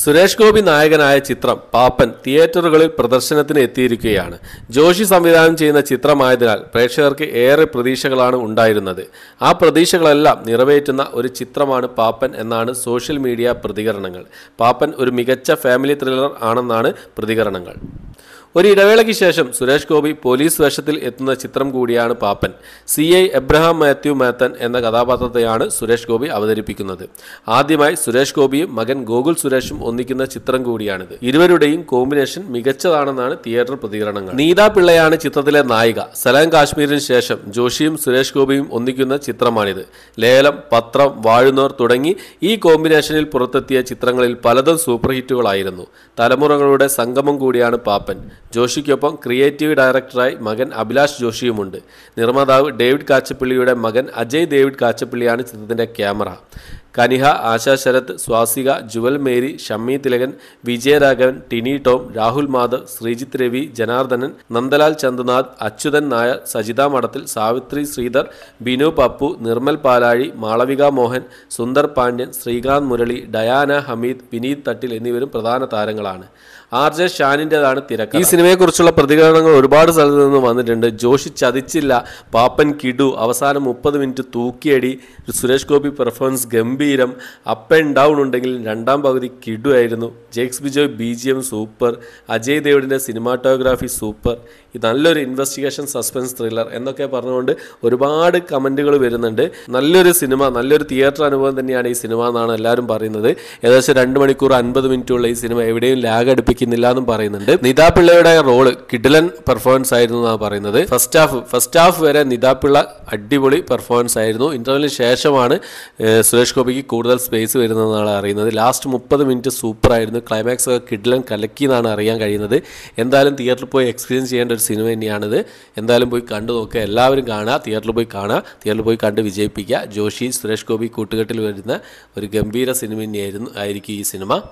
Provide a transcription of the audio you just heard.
സുരേഷ് ഗോപി നായകനായ ചിത്രം പാപ്പൻ തിയേറ്ററുകളിൽ പ്രദർശനത്തിന് എത്തിയിരിക്കുകയാണ് ജോഷി സംവിധാനം ചെയ്യുന്ന ചിത്രമായതിനാൽ പ്രേക്ഷകർക്ക് ഏറെ പ്രതീക്ഷകളാണ് ഉണ്ടായിരുന്നത് ആ പ്രതീക്ഷകളെല്ലാം നിറവേറ്റുന്ന ഒരു ചിത്രമാണ് പാപ്പൻ എന്നാണ് സോഷ്യൽ മീഡിയ പ്രതികരണങ്ങൾ പാപ്പൻ ഒരു മികച്ച ഫാമിലി ത്രില്ലർ ആണെന്നാണ് പ്രതികരണങ്ങൾ ഒരു ഇടവേളയ്ക്ക് ശേഷം സുരേഷ് ഗോപി പോലീസ് വേഷത്തിൽ എത്തുന്ന ചിത്രം കൂടിയാണ് പാപ്പൻ സി ഐ എബ്രഹാം മാത്യു മാത്തൻ എന്ന കഥാപാത്രത്തെയാണ് സുരേഷ് ഗോപി അവതരിപ്പിക്കുന്നത് ആദ്യമായി സുരേഷ് ഗോപിയും മകൻ ഗോകുൽ സുരേഷും ഒന്നിക്കുന്ന ചിത്രം കൂടിയാണിത് ഇരുവരുടെയും കോമ്പിനേഷൻ മികച്ചതാണെന്നാണ് തിയേറ്റർ പ്രതികരണങ്ങൾ നീത പിള്ളയാണ് ചിത്രത്തിലെ നായിക സലാം കാശ്മീരിന് ശേഷം ജോഷിയും സുരേഷ് ഗോപിയും ഒന്നിക്കുന്ന ചിത്രമാണിത് ലേലം പത്രം വാഴുന്നോർ തുടങ്ങി ഈ കോമ്പിനേഷനിൽ പുറത്തെത്തിയ ചിത്രങ്ങളിൽ പലതും സൂപ്പർ ഹിറ്റുകളായിരുന്നു തലമുറകളുടെ സംഗമം കൂടിയാണ് പാപ്പൻ ജോഷിക്കൊപ്പം ക്രിയേറ്റീവ് ഡയറക്ടറായി മകൻ അഭിലാഷ് ജോഷിയുമുണ്ട് നിർമ്മാതാവ് ഡേവിഡ് കാച്ചപ്പള്ളിയുടെ മകൻ അജയ് ഡേവിഡ് കാച്ചപ്പള്ളിയാണ് ചിത്രത്തിൻ്റെ ക്യാമറ കനിഹ ആശാ ശരത് സ്വാസിക ജുവൽ മേരി ഷമ്മി തിലകൻ വിജയരാഘവൻ ടിനി ടോം രാഹുൽ മാധവ് ശ്രീജിത്ത് രവി ജനാർദ്ദനൻ നന്ദലാൽ ചന്ദ്നാഥ് അച്യുതൻ നായർ സജിത മഠത്തിൽ സാവിത്രി ശ്രീധർ ബിനു പപ്പു നിർമ്മൽ പാലാഴി മാളവിക മോഹൻ സുന്ദർ പാണ്ഡ്യൻ ശ്രീകാന്ത് മുരളി ഡയാന ഹമീദ് വിനീത് തട്ടിൽ എന്നിവരും പ്രധാന താരങ്ങളാണ് ആർ ജെ ഷാനിൻ്റെതാണ് തിരക്ക് ഈ സിനിമ സിനിമയെക്കുറിച്ചുള്ള പ്രതികരണങ്ങൾ ഒരുപാട് സ്ഥലത്ത് നിന്ന് വന്നിട്ടുണ്ട് ജോഷി ചതിച്ചില്ല പാപ്പൻ കിടു അവസാനം മുപ്പത് മിനിറ്റ് തൂക്കിയടി സുരേഷ് ഗോപി പെർഫോമൻസ് ഗംഭീരം അപ്പ് ആൻഡ് ഡൗൺ ഉണ്ടെങ്കിൽ രണ്ടാം പകുതി കിഡു ആയിരുന്നു Jakes Bijoy B G M super Ajay ദേവിഡിൻ്റെ സിനിമാറ്റോഗ്രാഫി സൂപ്പർ ഇത് നല്ലൊരു ഇൻവെസ്റ്റിഗേഷൻ സസ്പെൻസ് ത്രില്ലർ എന്നൊക്കെ പറഞ്ഞുകൊണ്ട് ഒരുപാട് കമൻറ്റുകൾ വരുന്നുണ്ട് നല്ലൊരു സിനിമ നല്ലൊരു തിയേറ്റർ അനുഭവം തന്നെയാണ് ഈ സിനിമ എന്നാണ് എല്ലാവരും പറയുന്നത് ഏകദേശം രണ്ട് മണിക്കൂർ അൻപത് മിനിറ്റുള്ള ഈ സിനിമ എവിടെയും ലാഗ് അടുപ്പിക്കുന്നില്ല എന്നും പറയുന്നുണ്ട് നിതാ പിള്ളയുടെ ഗംഭീരനായ റോള് കിഡിലൻ പെർഫോമൻസ് ആയിരുന്നു എന്നാണ് പറയുന്നത് ഫസ്റ്റ് ഹാഫ് ഫസ്റ്റ് ഹാഫ് വരെ നിതാപ്പിള്ള അടിപൊളി പെർഫോമൻസ് ആയിരുന്നു ഇന്റർവലിന് ശേഷമാണ് സുരേഷ് ഗോപിക്ക് കൂടുതൽ സ്പേസ് വരുന്നതെന്നാണ് അറിയുന്നത് ലാസ്റ്റ് മുപ്പത് മിനിറ്റ് ആയിരുന്നു ക്ലൈമാക്സ് ഒക്കെ കിഡിലൻ കലക്കി എന്നാണ് അറിയാൻ കഴിയുന്നത് എന്തായാലും തിയേറ്ററിൽ പോയി എക്സ്പീരിയൻസ് ചെയ്യേണ്ട ഒരു സിനിമ തന്നെയാണിത് എന്തായാലും പോയി കണ്ടു നോക്കുക എല്ലാവരും കാണുക തിയേറ്ററിൽ പോയി കാണുക തിയേറ്ററിൽ പോയി കണ്ട് വിജയിപ്പിക്കുക ജോഷി സുരേഷ് ഗോപി കൂട്ടുകെട്ടിൽ വരുന്ന ഒരു ഗംഭീര സിനിമ തന്നെയായിരുന്നു ആയിരിക്കും ഈ സിനിമ